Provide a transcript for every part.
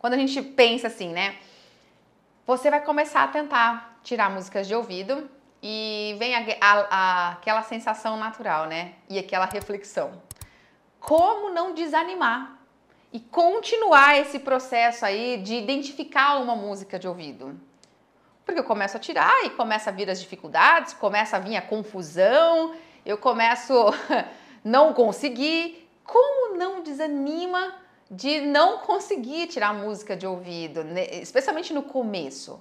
Quando a gente pensa assim, né? Você vai começar a tentar tirar músicas de ouvido e vem a, a, a, aquela sensação natural, né? E aquela reflexão. Como não desanimar e continuar esse processo aí de identificar uma música de ouvido? Porque eu começo a tirar e começa a vir as dificuldades, começa a vir a confusão, eu começo não conseguir. Como não desanima de não conseguir tirar música de ouvido, né? especialmente no começo.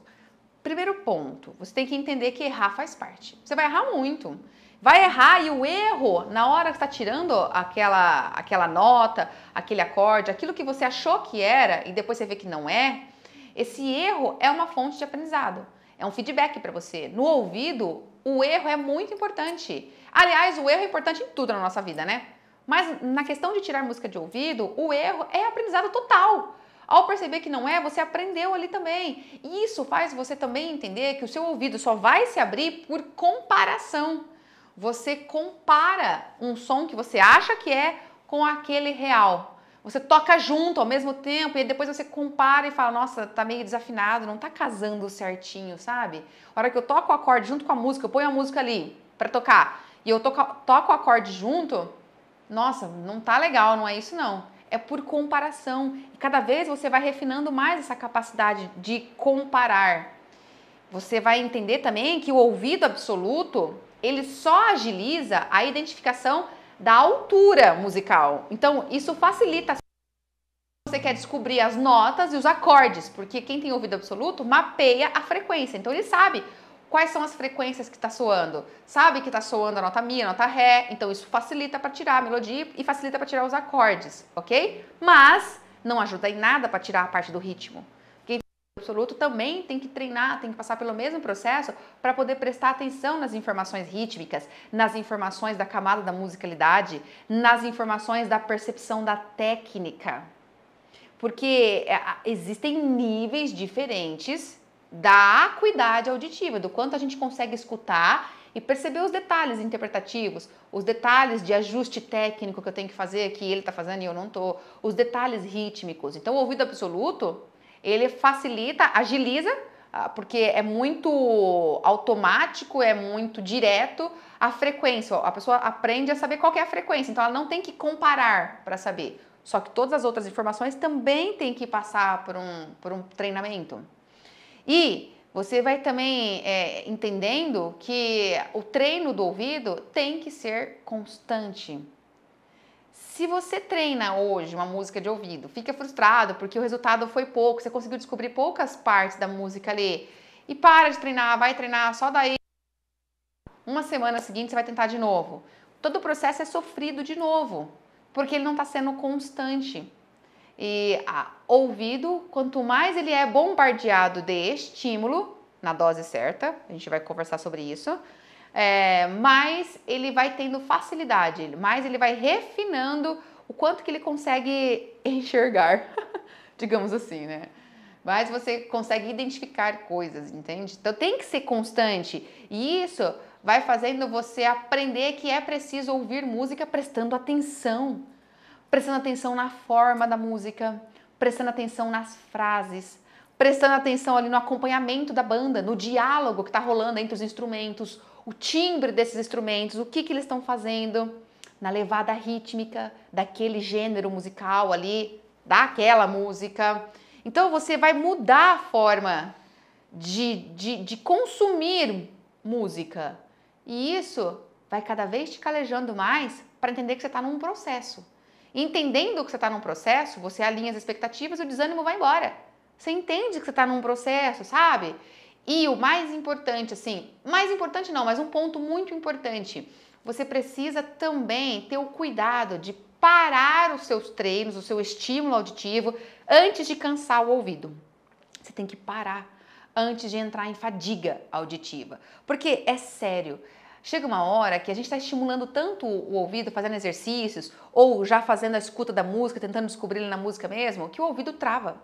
Primeiro ponto, você tem que entender que errar faz parte. Você vai errar muito. Vai errar e o erro, na hora que está tirando aquela, aquela nota, aquele acorde, aquilo que você achou que era e depois você vê que não é, esse erro é uma fonte de aprendizado. É um feedback para você. No ouvido, o erro é muito importante. Aliás, o erro é importante em tudo na nossa vida, né? Mas na questão de tirar música de ouvido, o erro é aprendizado total. Ao perceber que não é, você aprendeu ali também. E isso faz você também entender que o seu ouvido só vai se abrir por comparação. Você compara um som que você acha que é com aquele real. Você toca junto ao mesmo tempo e depois você compara e fala: nossa, tá meio desafinado, não tá casando certinho, sabe? A hora que eu toco o acorde junto com a música, eu ponho a música ali para tocar e eu toco, toco o acorde junto, nossa, não tá legal, não é isso não. É por comparação. E cada vez você vai refinando mais essa capacidade de comparar. Você vai entender também que o ouvido absoluto, ele só agiliza a identificação da altura musical. Então, isso facilita você quer descobrir as notas e os acordes, porque quem tem ouvido absoluto mapeia a frequência. Então ele sabe quais são as frequências que está soando. Sabe que está soando a nota Mi, a nota Ré, então isso facilita para tirar a melodia e facilita para tirar os acordes, ok? Mas não ajuda em nada para tirar a parte do ritmo. Quem tem absoluto também tem que treinar, tem que passar pelo mesmo processo para poder prestar atenção nas informações rítmicas, nas informações da camada da musicalidade, nas informações da percepção da técnica. Porque é, existem níveis diferentes da acuidade auditiva, do quanto a gente consegue escutar e perceber os detalhes interpretativos, os detalhes de ajuste técnico que eu tenho que fazer, que ele está fazendo e eu não estou, os detalhes rítmicos. Então, o ouvido absoluto, ele facilita, agiliza, ah, porque é muito automático, é muito direto a frequência. A pessoa aprende a saber qual é a frequência, então ela não tem que comparar para saber. Só que todas as outras informações também tem que passar por um, por um treinamento. E você vai também é, entendendo que o treino do ouvido tem que ser constante. Se você treina hoje uma música de ouvido, fica frustrado porque o resultado foi pouco, você conseguiu descobrir poucas partes da música ali e para de treinar, vai treinar só daí. Uma semana seguinte você vai tentar de novo. Todo o processo é sofrido de novo, porque ele não está sendo constante. E a, ah, ouvido, quanto mais ele é bombardeado de estímulo, na dose certa, a gente vai conversar sobre isso, é, mais ele vai tendo facilidade, mais ele vai refinando o quanto que ele consegue enxergar, digamos assim, né? Mas você consegue identificar coisas, entende? Então tem que ser constante e isso vai fazendo você aprender que é preciso ouvir música prestando atenção prestando atenção na forma da música, prestando atenção nas frases, prestando atenção ali no acompanhamento da banda, no diálogo que está rolando entre os instrumentos, o timbre desses instrumentos, o que, que eles estão fazendo, na levada rítmica daquele gênero musical ali, daquela música. Então você vai mudar a forma de, de, de consumir música. E isso vai cada vez te calejando mais para entender que você está num processo. Entendendo que você está num processo, você alinha as expectativas e o desânimo vai embora. Você entende que você está num processo, sabe? E o mais importante, assim, mais importante não, mas um ponto muito importante, você precisa também ter o cuidado de parar os seus treinos, o seu estímulo auditivo, antes de cansar o ouvido. Você tem que parar antes de entrar em fadiga auditiva, porque é sério. Chega uma hora que a gente está estimulando tanto o ouvido, fazendo exercícios, ou já fazendo a escuta da música, tentando descobrir na música mesmo, que o ouvido trava.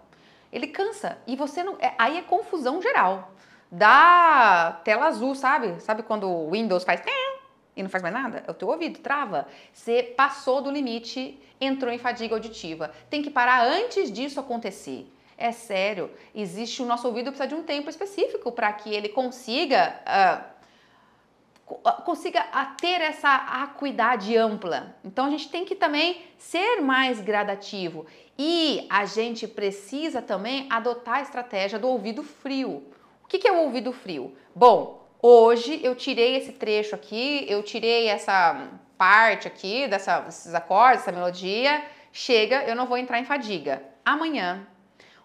Ele cansa. E você não. É, aí é confusão geral. Dá tela azul, sabe? Sabe quando o Windows faz e não faz mais nada? É o teu ouvido, trava. Você passou do limite, entrou em fadiga auditiva. Tem que parar antes disso acontecer. É sério, existe o nosso ouvido precisa de um tempo específico para que ele consiga uh, ah, consiga ter essa acuidade ampla. Então a gente tem que também ser mais gradativo e a gente precisa também adotar a estratégia do ouvido frio. O que é o ouvido frio? Bom, hoje eu tirei esse trecho aqui, eu tirei essa parte aqui, dessa, desses acordes, essa melodia, chega, eu não vou entrar em fadiga. Amanhã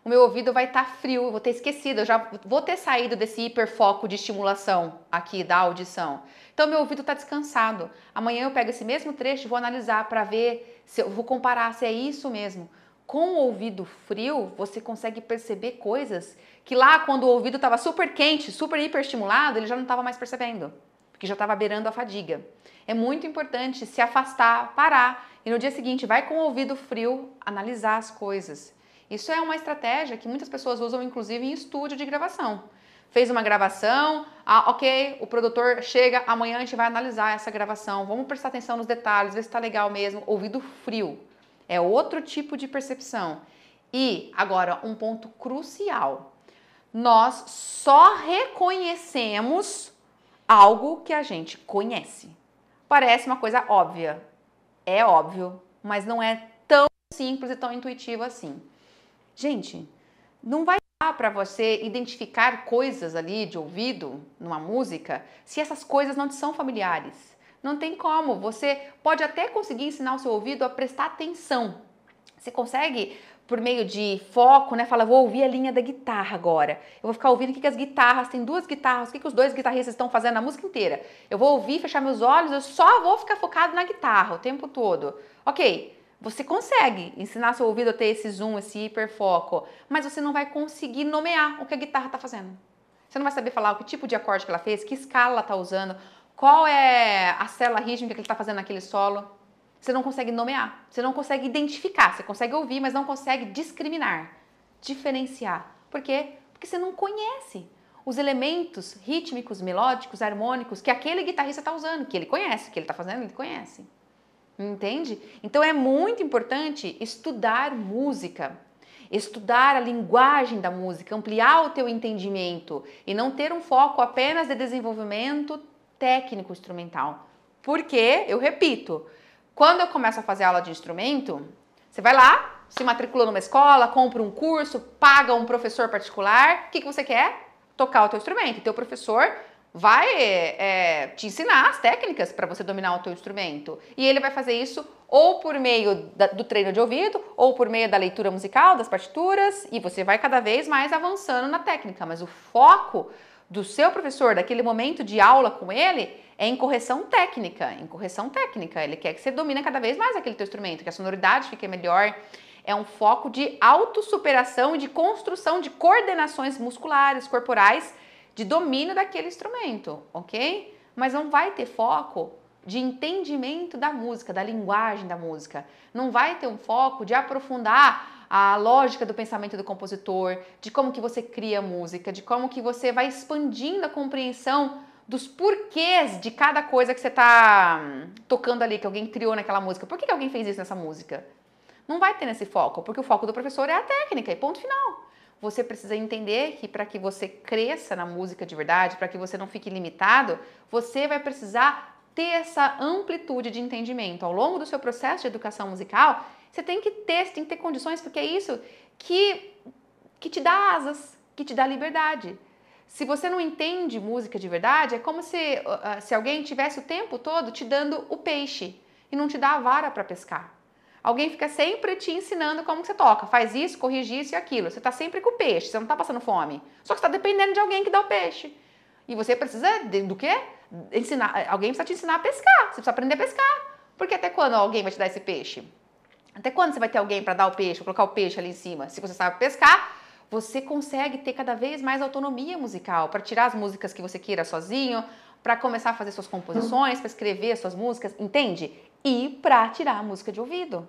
o meu ouvido vai estar tá frio, eu vou ter esquecido, eu já vou ter saído desse hiperfoco de estimulação aqui da audição. Então meu ouvido está descansado. Amanhã eu pego esse mesmo trecho e vou analisar para ver se eu vou comparar se é isso mesmo. Com o ouvido frio, você consegue perceber coisas que lá quando o ouvido estava super quente, super hiperestimulado, ele já não estava mais percebendo, porque já estava beirando a fadiga. É muito importante se afastar, parar e no dia seguinte vai com o ouvido frio analisar as coisas. Isso é uma estratégia que muitas pessoas usam, inclusive, em estúdio de gravação. Fez uma gravação, ah, ok, o produtor chega, amanhã a gente vai analisar essa gravação, vamos prestar atenção nos detalhes, ver se está legal mesmo. Ouvido frio. É outro tipo de percepção. E agora, um ponto crucial: nós só reconhecemos algo que a gente conhece. Parece uma coisa óbvia. É óbvio, mas não é tão simples e tão intuitivo assim. Gente, não vai dar para você identificar coisas ali de ouvido numa música se essas coisas não te são familiares. Não tem como. Você pode até conseguir ensinar o seu ouvido a prestar atenção. Você consegue por meio de foco, né? Fala, vou ouvir a linha da guitarra agora. Eu vou ficar ouvindo o que, que as guitarras, tem duas guitarras, o que, que os dois guitarristas estão fazendo na música inteira. Eu vou ouvir, fechar meus olhos, eu só vou ficar focado na guitarra o tempo todo. Ok, você consegue ensinar seu ouvido a ter esse zoom, esse hiperfoco, mas você não vai conseguir nomear o que a guitarra está fazendo. Você não vai saber falar o que tipo de acorde que ela fez, que escala ela está usando, qual é a célula rítmica que ele está fazendo naquele solo. Você não consegue nomear, você não consegue identificar, você consegue ouvir, mas não consegue discriminar, diferenciar. Por quê? Porque você não conhece os elementos rítmicos, melódicos, harmônicos que aquele guitarrista está usando, que ele conhece, que ele está fazendo, ele conhece. Entende? Então é muito importante estudar música, estudar a linguagem da música, ampliar o teu entendimento e não ter um foco apenas de desenvolvimento técnico instrumental. Porque, eu repito, quando eu começo a fazer aula de instrumento, você vai lá, se matricula numa escola, compra um curso, paga um professor particular, o que, que você quer? Tocar o teu instrumento. E teu professor vai é, te ensinar as técnicas para você dominar o teu instrumento. E ele vai fazer isso ou por meio da, do treino de ouvido, ou por meio da leitura musical, das partituras, e você vai cada vez mais avançando na técnica. Mas o foco do seu professor, daquele momento de aula com ele, é em correção técnica. Em correção técnica, ele quer que você domine cada vez mais aquele teu instrumento, que a sonoridade fique melhor. É um foco de autossuperação e de construção de coordenações musculares, corporais, de domínio daquele instrumento, ok? Mas não vai ter foco de entendimento da música, da linguagem da música. Não vai ter um foco de aprofundar a lógica do pensamento do compositor, de como que você cria a música, de como que você vai expandindo a compreensão dos porquês de cada coisa que você está hum, tocando ali, que alguém criou naquela música. Por que, que alguém fez isso nessa música? Não vai ter nesse foco, porque o foco do professor é a técnica e ponto final você precisa entender que para que você cresça na música de verdade, para que você não fique limitado, você vai precisar ter essa amplitude de entendimento. Ao longo do seu processo de educação musical, você tem que ter, tem que ter condições, porque é isso que, que te dá asas, que te dá liberdade. Se você não entende música de verdade, é como se, ah, se alguém tivesse o tempo todo te dando o peixe e não te dá a vara para pescar. Alguém fica sempre te ensinando como você toca. Faz isso, corrige isso e aquilo. Você está sempre com o peixe, você não está passando fome. Só que está dependendo de alguém que dá o peixe. E você precisa de, do quê? Ensinar, eh, alguém precisa te ensinar a pescar. Você precisa aprender a pescar. Porque até quando alguém vai te dar esse peixe? Até quando você vai ter alguém para dar o peixe, colocar o peixe ali em cima? Se você sabe pescar, você consegue ter cada vez mais autonomia musical para tirar as músicas que você queira sozinho, para começar a fazer suas composições, para escrever suas músicas, entende? e para tirar a música de ouvido.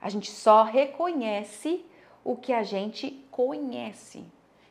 A gente só reconhece o que a gente conhece.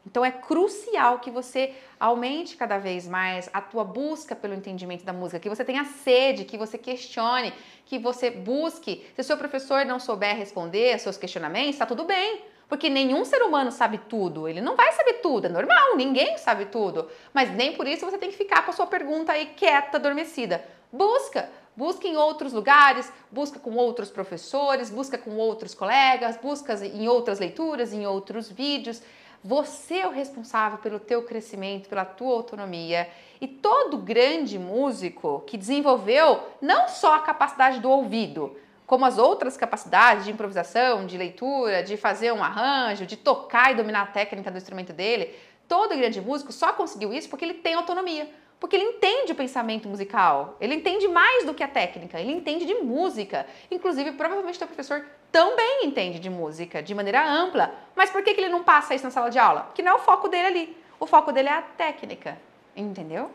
Então é crucial que você aumente cada vez mais a tua busca pelo entendimento da música, que você tenha sede, que você questione, que você busque. Se o seu professor não souber responder seus questionamentos, está tudo bem. Porque nenhum ser humano sabe tudo. Ele não vai saber tudo, é normal, ninguém sabe tudo. Mas nem por isso você tem que ficar com a sua pergunta aí quieta, adormecida. Busca, busca em outros lugares, busca com outros professores, busca com outros colegas, busca em outras leituras, em outros vídeos. Você é o responsável pelo teu crescimento, pela tua autonomia. E todo grande músico que desenvolveu não só a capacidade do ouvido, como as outras capacidades de improvisação, de leitura, de fazer um arranjo, de tocar e dominar a técnica do instrumento dele, todo grande músico só conseguiu isso porque ele tem autonomia porque ele entende o pensamento musical, ele entende mais do que a técnica, ele entende de música. Inclusive, provavelmente o professor também entende de música, de maneira ampla. Mas por que, que ele não passa isso na sala de aula? Porque não é o foco dele ali. O foco dele é a técnica, entendeu?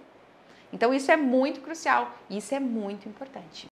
Então isso é muito crucial, isso é muito importante.